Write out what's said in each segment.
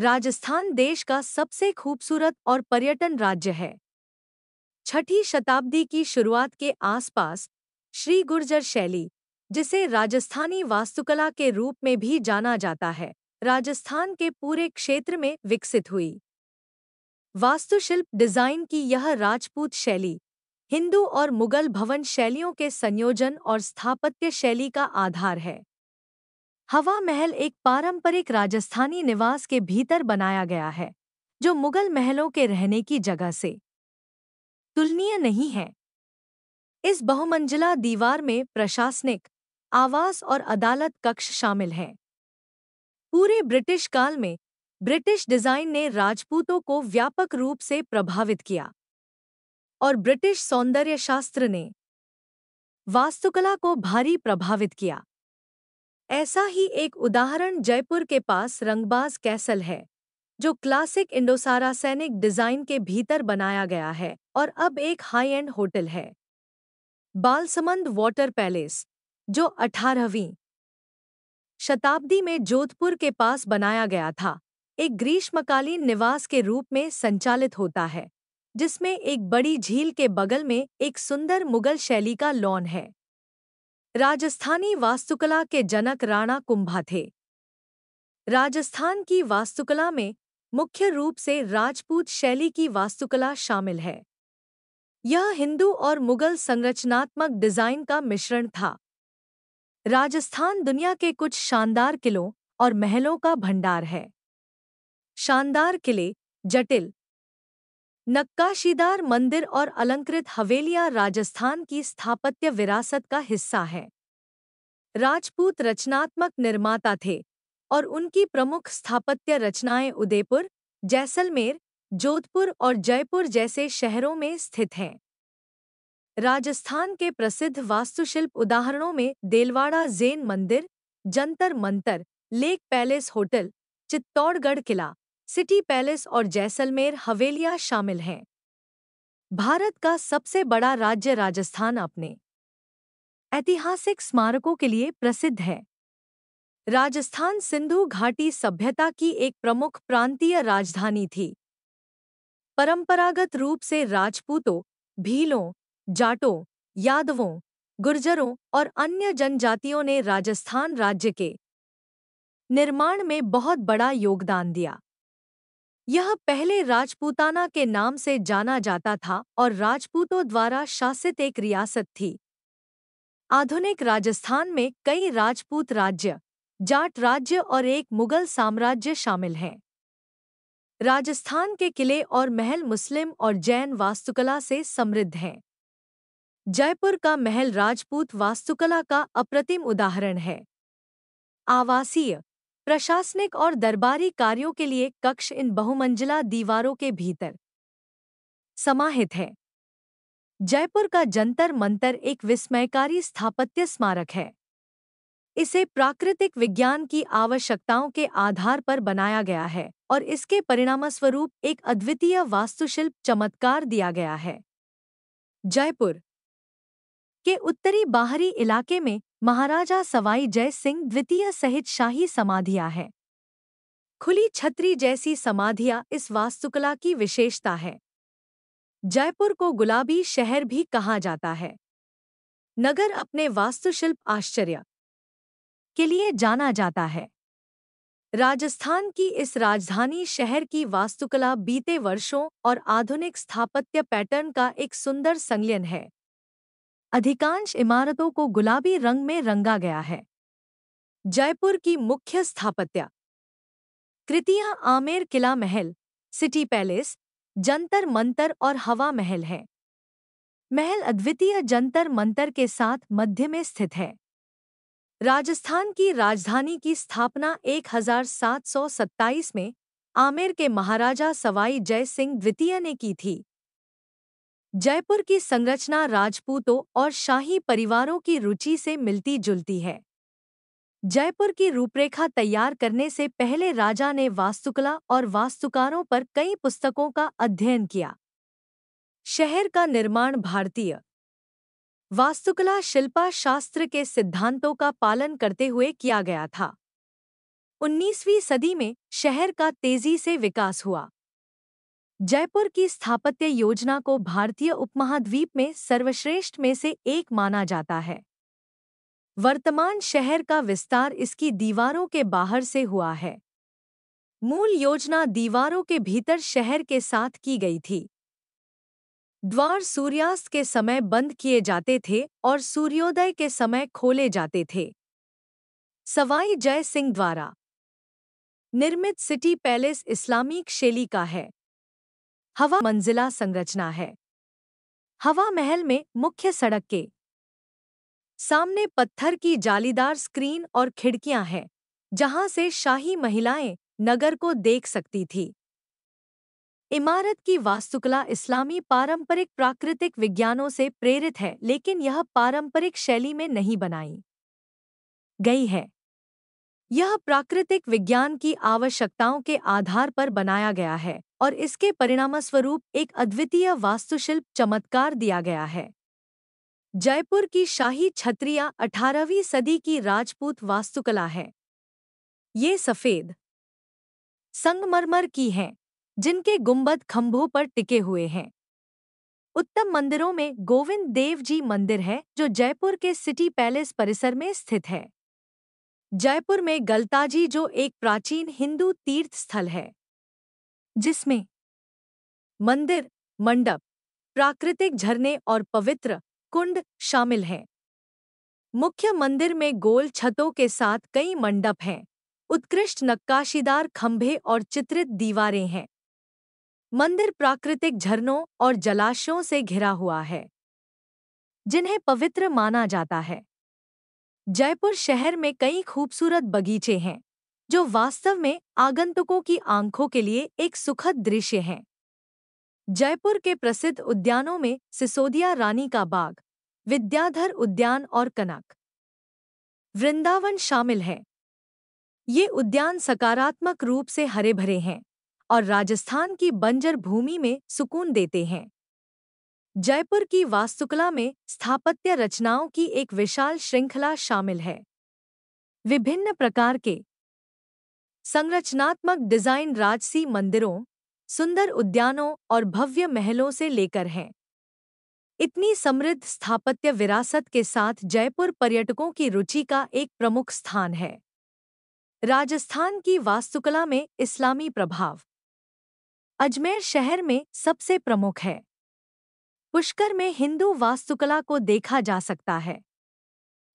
राजस्थान देश का सबसे खूबसूरत और पर्यटन राज्य है छठी शताब्दी की शुरुआत के आसपास श्री गुर्जर शैली जिसे राजस्थानी वास्तुकला के रूप में भी जाना जाता है राजस्थान के पूरे क्षेत्र में विकसित हुई वास्तुशिल्प डिजाइन की यह राजपूत शैली हिंदू और मुगल भवन शैलियों के संयोजन और स्थापत्य शैली का आधार है हवा महल एक पारंपरिक राजस्थानी निवास के भीतर बनाया गया है जो मुगल महलों के रहने की जगह से तुलनीय नहीं है इस बहुमंजिला दीवार में प्रशासनिक आवास और अदालत कक्ष शामिल हैं पूरे ब्रिटिश काल में ब्रिटिश डिजाइन ने राजपूतों को व्यापक रूप से प्रभावित किया और ब्रिटिश सौंदर्य शास्त्र ने वास्तुकला को भारी प्रभावित किया ऐसा ही एक उदाहरण जयपुर के पास रंगबाज कैसल है जो क्लासिक इंडोसारा सैनिक डिजाइन के भीतर बनाया गया है और अब एक हाई एंड होटल है बालसमंद वाटर पैलेस जो अठारहवीं शताब्दी में जोधपुर के पास बनाया गया था एक ग्रीष्मकालीन निवास के रूप में संचालित होता है जिसमें एक बड़ी झील के बगल में एक सुंदर मुगल शैली का लॉन है राजस्थानी वास्तुकला के जनक राणा कुंभा थे राजस्थान की वास्तुकला में मुख्य रूप से राजपूत शैली की वास्तुकला शामिल है यह हिंदू और मुगल संरचनात्मक डिजाइन का मिश्रण था राजस्थान दुनिया के कुछ शानदार किलों और महलों का भंडार है शानदार किले जटिल नक्काशीदार मंदिर और अलंकृत हवेलियां राजस्थान की स्थापत्य विरासत का हिस्सा हैं राजपूत रचनात्मक निर्माता थे और उनकी प्रमुख स्थापत्य रचनाएं उदयपुर जैसलमेर जोधपुर और जयपुर जैसे शहरों में स्थित हैं राजस्थान के प्रसिद्ध वास्तुशिल्प उदाहरणों में देलवाड़ा जैन मंदिर Jantar Mantar lake palace hotel Chittorgarh किला सिटी पैलेस और जैसलमेर हवेलियां शामिल हैं भारत का सबसे बड़ा राज्य राजस्थान अपने ऐतिहासिक स्मारकों के लिए प्रसिद्ध है राजस्थान सिंधु घाटी सभ्यता की एक प्रमुख प्रांतीय राजधानी थी परंपरागत रूप से राजपूतों भीलों जाटों यादवों गुर्जरों और अन्य जनजातियों ने राजस्थान राज्य के निर्माण में बहुत बड़ा योगदान दिया यह पहले राजपूताना के नाम से जाना जाता था और राजपूतों द्वारा शासित एक रियासत थी आधुनिक राजस्थान में कई राजपूत राज्य जाट राज्य और एक मुगल साम्राज्य शामिल हैं राजस्थान के किले और महल मुस्लिम और जैन वास्तुकला से समृद्ध हैं जयपुर का महल राजपूत वास्तुकला का अप्रतिम उदाहरण है आवासीय प्रशासनिक और दरबारी कार्यों के लिए कक्ष इन बहुमंजिला दीवारों के भीतर समाहित है जयपुर का जंतर मंतर एक विस्मयकारी स्थापत्य स्मारक है इसे प्राकृतिक विज्ञान की आवश्यकताओं के आधार पर बनाया गया है और इसके परिणामस्वरूप एक अद्वितीय वास्तुशिल्प चमत्कार दिया गया है जयपुर के उत्तरी बाहरी इलाके में महाराजा सवाई जय सिंह द्वितीय सहित शाही समाधियां है खुली छतरी जैसी समाधियां इस वास्तुकला की विशेषता है जयपुर को गुलाबी शहर भी कहा जाता है नगर अपने वास्तुशिल्प आश्चर्य के लिए जाना जाता है राजस्थान की इस राजधानी शहर की वास्तुकला बीते वर्षों और आधुनिक स्थापत्य पैटर्न का एक सुंदर संलयन है अधिकांश इमारतों को गुलाबी रंग में रंगा गया है जयपुर की मुख्य स्थापत्य कृतियां आमेर किला महल सिटी पैलेस जंतर मंतर और हवा महल है महल अद्वितीय जंतर मंतर के साथ मध्य में स्थित है राजस्थान की राजधानी की स्थापना 1727 में आमेर के महाराजा सवाई जय सिंह द्वितीय ने की थी जयपुर की संरचना राजपूतों और शाही परिवारों की रुचि से मिलती जुलती है जयपुर की रूपरेखा तैयार करने से पहले राजा ने वास्तुकला और वास्तुकारों पर कई पुस्तकों का अध्ययन किया शहर का निर्माण भारतीय वास्तुकला शिल्पा शास्त्र के सिद्धांतों का पालन करते हुए किया गया था 19वीं सदी में शहर का तेजी से विकास हुआ जयपुर की स्थापत्य योजना को भारतीय उपमहाद्वीप में सर्वश्रेष्ठ में से एक माना जाता है वर्तमान शहर का विस्तार इसकी दीवारों के बाहर से हुआ है मूल योजना दीवारों के भीतर शहर के साथ की गई थी द्वार सूर्यास्त के समय बंद किए जाते थे और सूर्योदय के समय खोले जाते थे सवाई जय सिंह द्वारा निर्मित सिटी पैलेस इस्लामिक शैली का है हवा मंजिला संरचना है हवा महल में मुख्य सड़क के सामने पत्थर की जालीदार स्क्रीन और खिड़कियां हैं जहां से शाही महिलाएं नगर को देख सकती थी इमारत की वास्तुकला इस्लामी पारंपरिक प्राकृतिक विज्ञानों से प्रेरित है लेकिन यह पारंपरिक शैली में नहीं बनाई गई है यह प्राकृतिक विज्ञान की आवश्यकताओं के आधार पर बनाया गया है और इसके परिणामस्वरूप एक अद्वितीय वास्तुशिल्प चमत्कार दिया गया है जयपुर की शाही छत्रिया 18वीं सदी की राजपूत वास्तुकला है ये सफेद संगमरमर की हैं जिनके गुंबद खंभों पर टिके हुए हैं उत्तम मंदिरों में गोविंद देव जी मंदिर है जो जयपुर के सिटी पैलेस परिसर में स्थित है जयपुर में गलताजी जो एक प्राचीन हिंदू तीर्थ स्थल है जिसमें मंदिर मंडप प्राकृतिक झरने और पवित्र कुंड शामिल हैं मुख्य मंदिर में गोल छतों के साथ कई मंडप हैं उत्कृष्ट नक्काशीदार खंभे और चित्रित दीवारें हैं मंदिर प्राकृतिक झरनों और जलाशयों से घिरा हुआ है जिन्हें पवित्र माना जाता है जयपुर शहर में कई खूबसूरत बगीचे हैं जो वास्तव में आगंतुकों की आंखों के लिए एक सुखद दृश्य है जयपुर के प्रसिद्ध उद्यानों में सिसोदिया रानी का बाग विद्याधर उद्यान और कनक वृंदावन शामिल है ये उद्यान सकारात्मक रूप से हरे भरे हैं और राजस्थान की बंजर भूमि में सुकून देते हैं जयपुर की वास्तुकला में स्थापत्य रचनाओं की एक विशाल श्रृंखला शामिल है विभिन्न प्रकार के संरचनात्मक डिजाइन राजसी मंदिरों सुंदर उद्यानों और भव्य महलों से लेकर हैं इतनी समृद्ध स्थापत्य विरासत के साथ जयपुर पर्यटकों की रुचि का एक प्रमुख स्थान है राजस्थान की वास्तुकला में इस्लामी प्रभाव अजमेर शहर में सबसे प्रमुख है पुष्कर में हिंदू वास्तुकला को देखा जा सकता है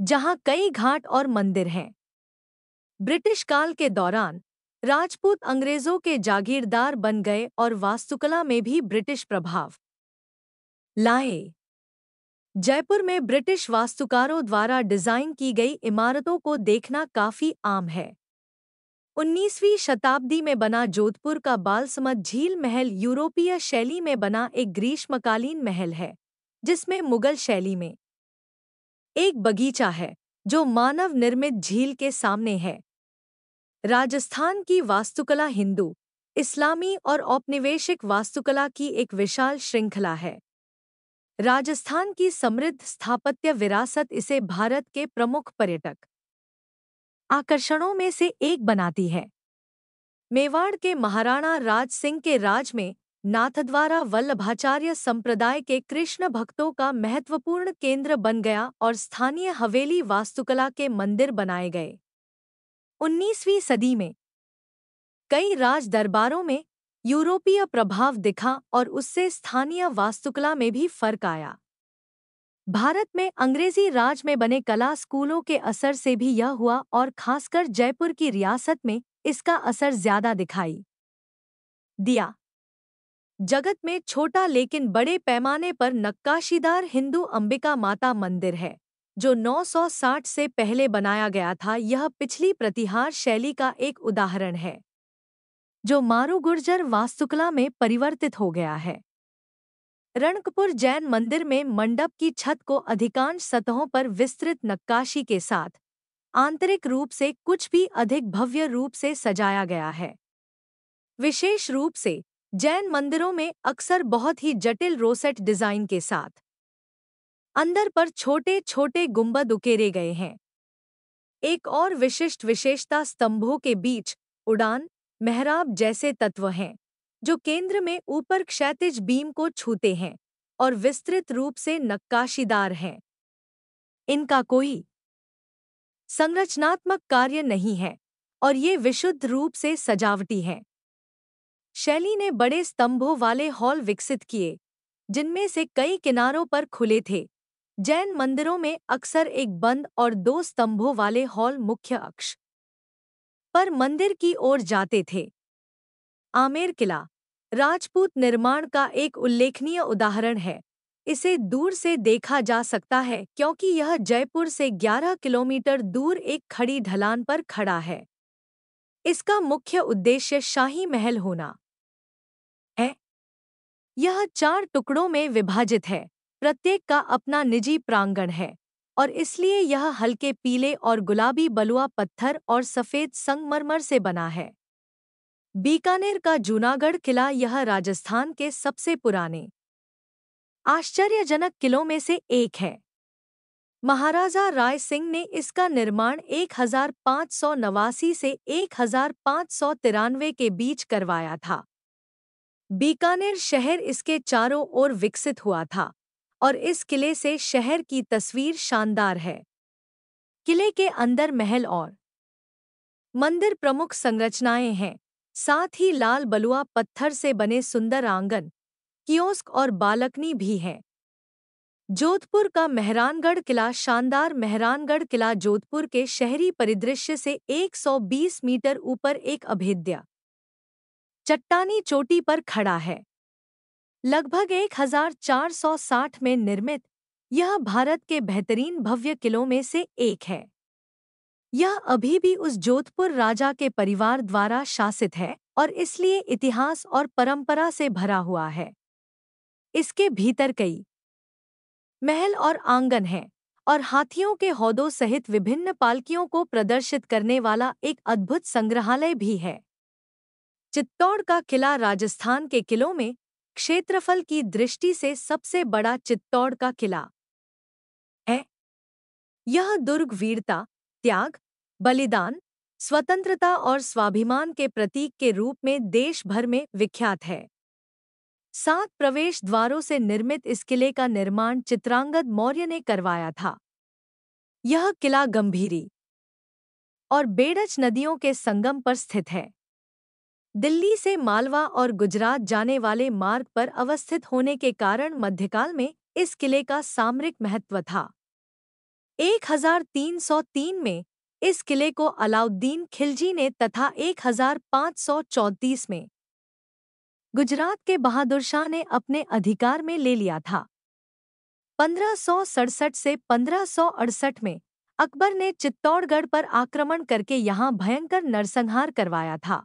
जहां कई घाट और मंदिर हैं ब्रिटिश काल के दौरान राजपूत अंग्रेजों के जागीरदार बन गए और वास्तुकला में भी ब्रिटिश प्रभाव लाए जयपुर में ब्रिटिश वास्तुकारों द्वारा डिजाइन की गई इमारतों को देखना काफी आम है 19वीं शताब्दी में बना जोधपुर का बालसमत झील महल यूरोपीय शैली में बना एक ग्रीष्मकालीन महल है जिसमें मुगल शैली में एक बगीचा है जो मानव निर्मित झील के सामने है राजस्थान की वास्तुकला हिंदू इस्लामी और औपनिवेशिक वास्तुकला की एक विशाल श्रृंखला है राजस्थान की समृद्ध स्थापत्य विरासत इसे भारत के प्रमुख पर्यटक आकर्षणों में से एक बनाती है मेवाड़ के महाराणा राज सिंह के राज में नाथद्वारा वल्लभाचार्य संप्रदाय के कृष्ण भक्तों का महत्वपूर्ण केंद्र बन गया और स्थानीय हवेली वास्तुकला के मंदिर बनाए गए उन्नीसवीं सदी में कई राज दरबारों में यूरोपीय प्रभाव दिखा और उससे स्थानीय वास्तुकला में भी फर्क आया भारत में अंग्रेजी राज में बने कला स्कूलों के असर से भी यह हुआ और खासकर जयपुर की रियासत में इसका असर ज्यादा दिखाई दिया जगत में छोटा लेकिन बड़े पैमाने पर नक्काशीदार हिंदू अंबिका माता मंदिर है जो 960 से पहले बनाया गया था यह पिछली प्रतिहार शैली का एक उदाहरण है जो मारू गुर्जर वास्तुकला में परिवर्तित हो गया है रणकपुर जैन मंदिर में मंडप की छत को अधिकांश सतहों पर विस्तृत नक्काशी के साथ आंतरिक रूप से कुछ भी अधिक भव्य रूप से सजाया गया है विशेष रूप से जैन मंदिरों में अक्सर बहुत ही जटिल रोसेट डिजाइन के साथ अंदर पर छोटे छोटे गुंबद उकेरे गए हैं एक और विशिष्ट विशेषता स्तंभों के बीच उड़ान मेहराब जैसे तत्व हैं जो केंद्र में ऊपर क्षैतिज बीम को छूते हैं और विस्तृत रूप से नक्काशीदार हैं इनका कोई संरचनात्मक कार्य नहीं है और ये विशुद्ध रूप से सजावटी हैं शैली ने बड़े स्तंभों वाले हॉल विकसित किए जिनमें से कई किनारों पर खुले थे जैन मंदिरों में अक्सर एक बंद और दो स्तंभों वाले हॉल मुख्य अक्ष पर मंदिर की ओर जाते थे आमेर किला राजपूत निर्माण का एक उल्लेखनीय उदाहरण है इसे दूर से देखा जा सकता है क्योंकि यह जयपुर से 11 किलोमीटर दूर एक खड़ी ढलान पर खड़ा है इसका मुख्य उद्देश्य शाही महल होना है यह चार टुकड़ों में विभाजित है प्रत्येक का अपना निजी प्रांगण है और इसलिए यह हल्के पीले और गुलाबी बलुआ पत्थर और सफ़ेद संगमरमर से बना है बीकानेर का जूनागढ़ किला यह राजस्थान के सबसे पुराने आश्चर्यजनक किलों में से एक है महाराजा राय सिंह ने इसका निर्माण नवासी से तिरानवे के बीच करवाया था बीकानेर शहर इसके चारों ओर विकसित हुआ था और इस किले से शहर की तस्वीर शानदार है किले के अंदर महल और मंदिर प्रमुख संरचनाएं हैं साथ ही लाल बलुआ पत्थर से बने सुंदर आंगन कियोस्क और बालकनी भी हैं जोधपुर का मेहरानगढ़ किला शानदार मेहरानगढ़ किला जोधपुर के शहरी परिदृश्य से 120 मीटर ऊपर एक अभेद्या चट्टानी चोटी पर खड़ा है लगभग 1460 में निर्मित यह भारत के बेहतरीन भव्य किलों में से एक है यह अभी भी उस जोधपुर राजा के परिवार द्वारा शासित है और इसलिए इतिहास और परंपरा से भरा हुआ है इसके भीतर कई महल और आंगन हैं और हाथियों के हौदों सहित विभिन्न पालकियों को प्रदर्शित करने वाला एक अद्भुत संग्रहालय भी है चित्तौड़ का किला राजस्थान के किलों में क्षेत्रफल की दृष्टि से सबसे बड़ा चित्तौड़ का किला है यह दुर्ग वीरता त्याग बलिदान स्वतंत्रता और स्वाभिमान के प्रतीक के रूप में देश भर में विख्यात है सात प्रवेश द्वारों से निर्मित इस किले का निर्माण चित्रांगद मौर्य ने करवाया था यह किला गंभीरी और बेड़च नदियों के संगम पर स्थित है दिल्ली से मालवा और गुजरात जाने वाले मार्ग पर अवस्थित होने के कारण मध्यकाल में इस किले का सामरिक महत्व था 1303 में इस किले को अलाउद्दीन खिलजी ने तथा 1534 में गुजरात के बहादुर शाह ने अपने अधिकार में ले लिया था पंद्रह से पंद्रह में अकबर ने चित्तौड़गढ़ पर आक्रमण करके यहाँ भयंकर नरसंहार करवाया था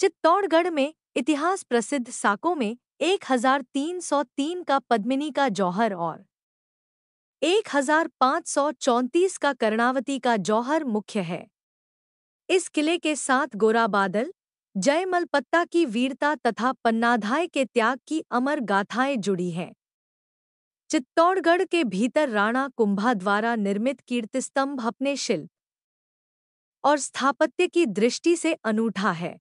चित्तौड़गढ़ में इतिहास प्रसिद्ध साकों में 1303 का पद्मिनी का जौहर और 1534 का कर्णावती का जौहर मुख्य है इस किले के साथ गोरा बादल जयमलपत्ता की वीरता तथा पन्नाधाय के त्याग की अमर गाथाएं जुड़ी हैं चित्तौड़गढ़ के भीतर राणा कुंभा द्वारा निर्मित कीर्तिस्तंभ अपने शिल्प और स्थापत्य की दृष्टि से अनूठा है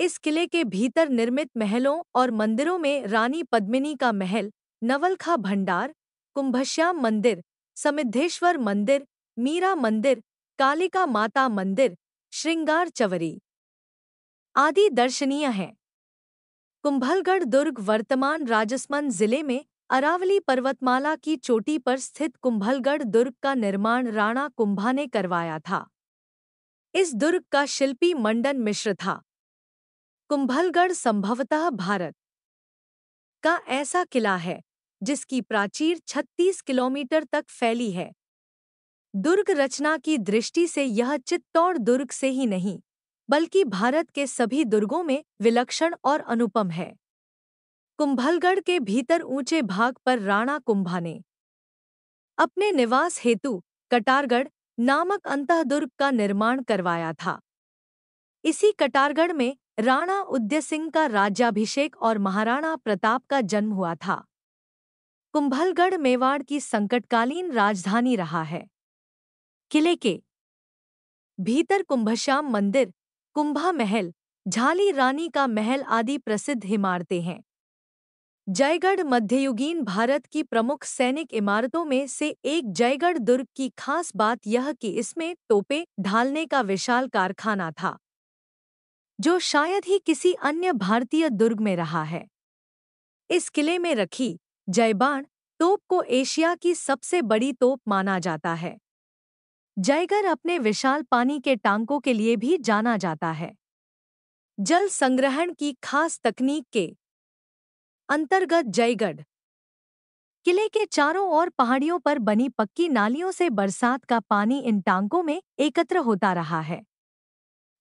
इस किले के भीतर निर्मित महलों और मंदिरों में रानी पद्मिनी का महल नवलखा भंडार कुंभश्याम मंदिर समिद्धेश्वर मंदिर मीरा मंदिर कालिका माता मंदिर श्रृंगार चवरी आदि दर्शनीय हैं कुंभलगढ़ दुर्ग वर्तमान राजस्मंद जिले में अरावली पर्वतमाला की चोटी पर स्थित कुंभलगढ़ दुर्ग का निर्माण राणा कुंभा ने करवाया था इस दुर्ग का शिल्पी मंडन मिश्र था कुंभलगढ़ संभवतः भारत का ऐसा किला है जिसकी प्राचीर 36 किलोमीटर तक फैली है दुर्ग रचना की दृष्टि से यह चित्तौड़ दुर्ग से ही नहीं बल्कि भारत के सभी दुर्गों में विलक्षण और अनुपम है कुंभलगढ़ के भीतर ऊंचे भाग पर राणा कुंभा ने अपने निवास हेतु कटारगढ़ नामक दुर्ग का निर्माण करवाया था इसी कटारगढ़ में राणा उदय सिंह का राज्याभिषेक और महाराणा प्रताप का जन्म हुआ था कुंभलगढ़ मेवाड़ की संकटकालीन राजधानी रहा है किले के भीतर कुंभश्याम मंदिर कुंभा महल झाली रानी का महल आदि प्रसिद्ध इमारतें हैं जयगढ़ मध्ययुगीन भारत की प्रमुख सैनिक इमारतों में से एक जयगढ़ दुर्ग की खास बात यह कि इसमें तोपे ढालने का विशाल कारखाना था जो शायद ही किसी अन्य भारतीय दुर्ग में रहा है इस किले में रखी जयबाण तोप को एशिया की सबसे बड़ी तोप माना जाता है जयगर अपने विशाल पानी के टांकों के लिए भी जाना जाता है जल संग्रहण की खास तकनीक के अंतर्गत जयगढ़ किले के चारों ओर पहाड़ियों पर बनी पक्की नालियों से बरसात का पानी इन टांकों में एकत्र होता रहा है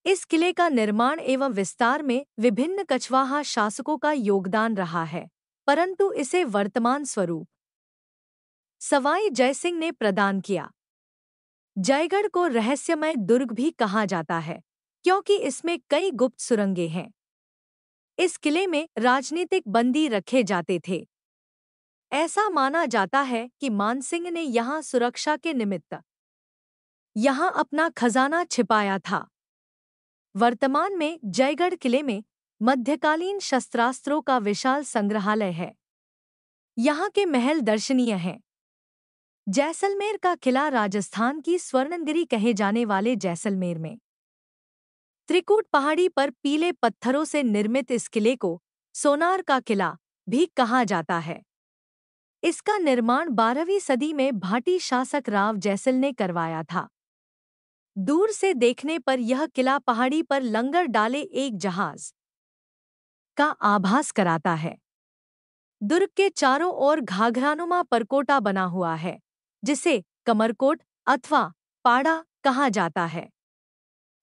इस किले का निर्माण एवं विस्तार में विभिन्न कछवाहा शासकों का योगदान रहा है परंतु इसे वर्तमान स्वरूप सवाई जयसिंह ने प्रदान किया जयगढ़ को रहस्यमय दुर्ग भी कहा जाता है क्योंकि इसमें कई गुप्त सुरंगें हैं इस किले में राजनीतिक बंदी रखे जाते थे ऐसा माना जाता है कि मानसिंह ने यहाँ सुरक्षा के निमित्त यहाँ अपना खजाना छिपाया था वर्तमान में जयगढ़ किले में मध्यकालीन शस्त्रास्त्रों का विशाल संग्रहालय है यहाँ के महल दर्शनीय हैं जैसलमेर का किला राजस्थान की स्वर्णगिरी कहे जाने वाले जैसलमेर में त्रिकूट पहाड़ी पर पीले पत्थरों से निर्मित इस किले को सोनार का किला भी कहा जाता है इसका निर्माण बारहवीं सदी में भाटी शासक राव जैसल ने करवाया था दूर से देखने पर यह किला पहाड़ी पर लंगर डाले एक जहाज का आभास कराता है दुर्ग के चारों ओर घाघरानुमा परकोटा बना हुआ है जिसे कमरकोट अथवा पाड़ा कहा जाता है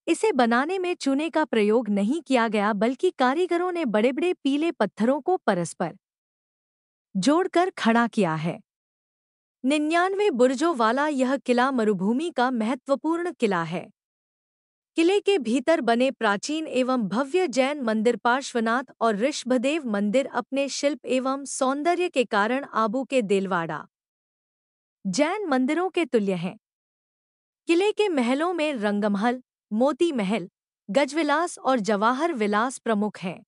इसे बनाने में चूने का प्रयोग नहीं किया गया बल्कि कारीगरों ने बड़े बड़े पीले पत्थरों को परस्पर जोड़कर खड़ा किया है निन्यानवे बुर्जों वाला यह किला मरुभूमि का महत्वपूर्ण किला है किले के भीतर बने प्राचीन एवं भव्य जैन मंदिर पार्श्वनाथ और ऋषभदेव मंदिर अपने शिल्प एवं सौंदर्य के कारण आबू के देलवाड़ा जैन मंदिरों के तुल्य हैं किले के महलों में रंगमहल मोती महल गजविलास और जवाहर विलास प्रमुख हैं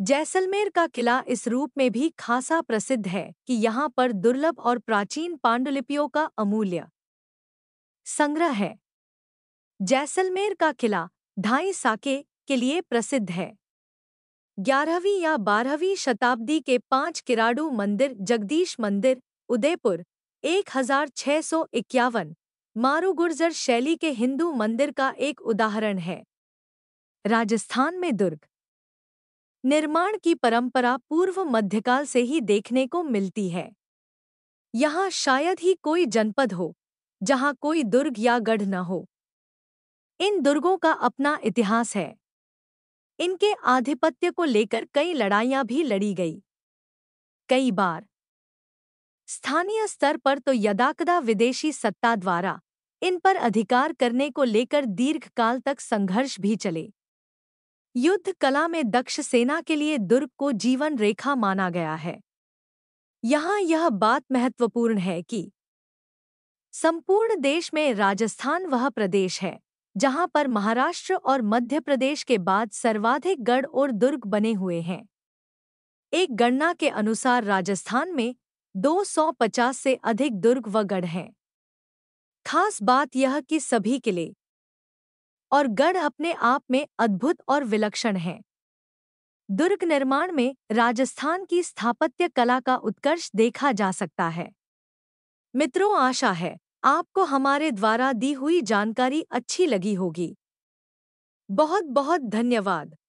जैसलमेर का किला इस रूप में भी खासा प्रसिद्ध है कि यहाँ पर दुर्लभ और प्राचीन पांडुलिपियों का अमूल्य संग्रह है जैसलमेर का किला ढाई साके के लिए प्रसिद्ध है ग्यारहवीं या बारहवीं शताब्दी के पांच किराड़ू मंदिर जगदीश मंदिर उदयपुर एक हजार छह सौ इक्यावन मारूगुर्जर शैली के हिंदू मंदिर का एक उदाहरण है राजस्थान में दुर्ग निर्माण की परंपरा पूर्व मध्यकाल से ही देखने को मिलती है यहाँ शायद ही कोई जनपद हो जहाँ कोई दुर्ग या गढ़ न हो इन दुर्गों का अपना इतिहास है इनके आधिपत्य को लेकर कई लड़ाइयां भी लड़ी गई कई बार स्थानीय स्तर पर तो यदाकदा विदेशी सत्ता द्वारा इन पर अधिकार करने को लेकर दीर्घकाल तक संघर्ष भी चले युद्ध कला में दक्ष सेना के लिए दुर्ग को जीवन रेखा माना गया है यहाँ यह बात महत्वपूर्ण है कि संपूर्ण देश में राजस्थान वह प्रदेश है जहां पर महाराष्ट्र और मध्य प्रदेश के बाद सर्वाधिक गढ़ और दुर्ग बने हुए हैं एक गणना के अनुसार राजस्थान में 250 से अधिक दुर्ग व गढ़ हैं खास बात यह कि सभी किले और गढ़ अपने आप में अद्भुत और विलक्षण हैं दुर्ग निर्माण में राजस्थान की स्थापत्य कला का उत्कर्ष देखा जा सकता है मित्रों आशा है आपको हमारे द्वारा दी हुई जानकारी अच्छी लगी होगी बहुत बहुत धन्यवाद